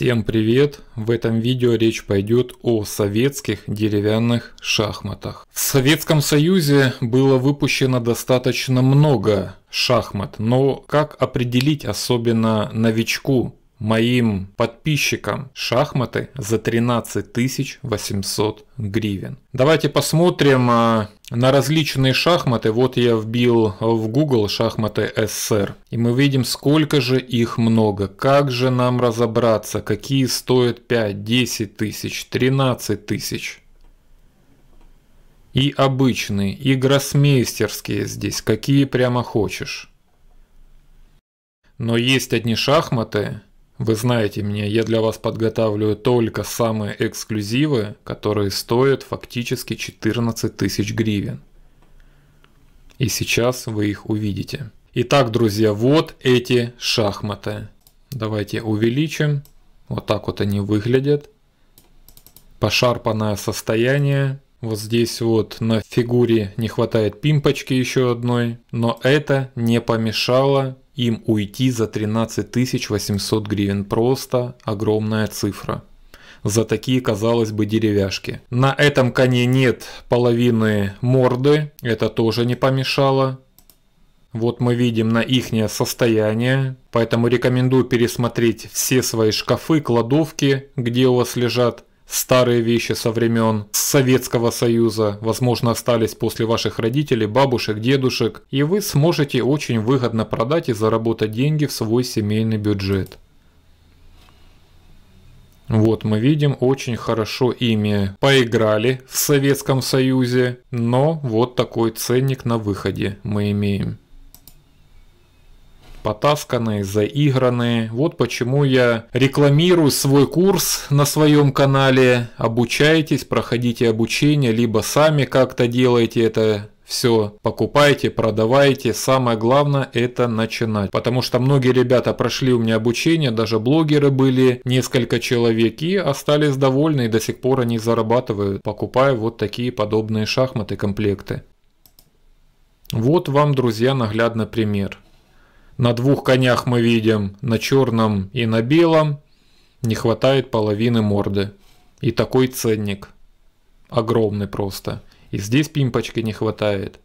Всем привет! В этом видео речь пойдет о советских деревянных шахматах. В Советском Союзе было выпущено достаточно много шахмат, но как определить особенно новичку, моим подписчикам шахматы за 13 800 гривен. Давайте посмотрим а, на различные шахматы. Вот я вбил в Google шахматы СССР. И мы видим, сколько же их много. Как же нам разобраться, какие стоят 5, 10 тысяч, 13 тысяч. И обычные, и гроссмейстерские здесь, какие прямо хочешь. Но есть одни шахматы, вы знаете меня, я для вас подготавливаю только самые эксклюзивы, которые стоят фактически 14 тысяч гривен. И сейчас вы их увидите. Итак, друзья, вот эти шахматы. Давайте увеличим. Вот так вот они выглядят. Пошарпанное состояние. Вот здесь вот на фигуре не хватает пимпочки еще одной. Но это не помешало им уйти за 13 800 гривен. Просто огромная цифра. За такие, казалось бы, деревяшки. На этом коне нет половины морды. Это тоже не помешало. Вот мы видим на ихнее состояние, поэтому рекомендую пересмотреть все свои шкафы, кладовки, где у вас лежат Старые вещи со времен Советского Союза, возможно, остались после ваших родителей, бабушек, дедушек, и вы сможете очень выгодно продать и заработать деньги в свой семейный бюджет. Вот мы видим, очень хорошо ими поиграли в Советском Союзе, но вот такой ценник на выходе мы имеем потасканные, заигранные. Вот почему я рекламирую свой курс на своем канале. Обучайтесь, проходите обучение, либо сами как-то делайте это все покупайте, продавайте. Самое главное это начинать. Потому что многие ребята прошли у меня обучение, даже блогеры были, несколько человек, и остались довольны, и до сих пор они зарабатывают, покупая вот такие подобные шахматы, комплекты. Вот вам, друзья, наглядный пример. На двух конях мы видим, на черном и на белом. Не хватает половины морды. И такой ценник. Огромный просто. И здесь пимпочки не хватает.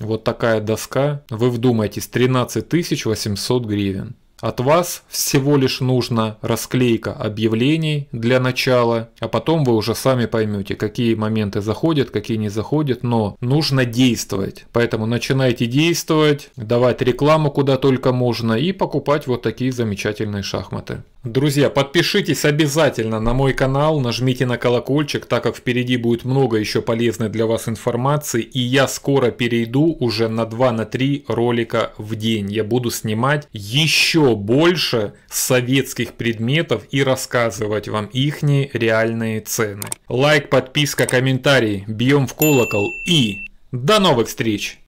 Вот такая доска. Вы вдумайтесь, 13 800 гривен. От вас всего лишь нужна расклейка объявлений для начала, а потом вы уже сами поймете, какие моменты заходят, какие не заходят, но нужно действовать. Поэтому начинайте действовать, давать рекламу куда только можно и покупать вот такие замечательные шахматы. Друзья, подпишитесь обязательно на мой канал, нажмите на колокольчик, так как впереди будет много еще полезной для вас информации, и я скоро перейду уже на 2-3 на ролика в день. Я буду снимать еще больше советских предметов и рассказывать вам их реальные цены. Лайк, подписка, комментарий, бьем в колокол и до новых встреч!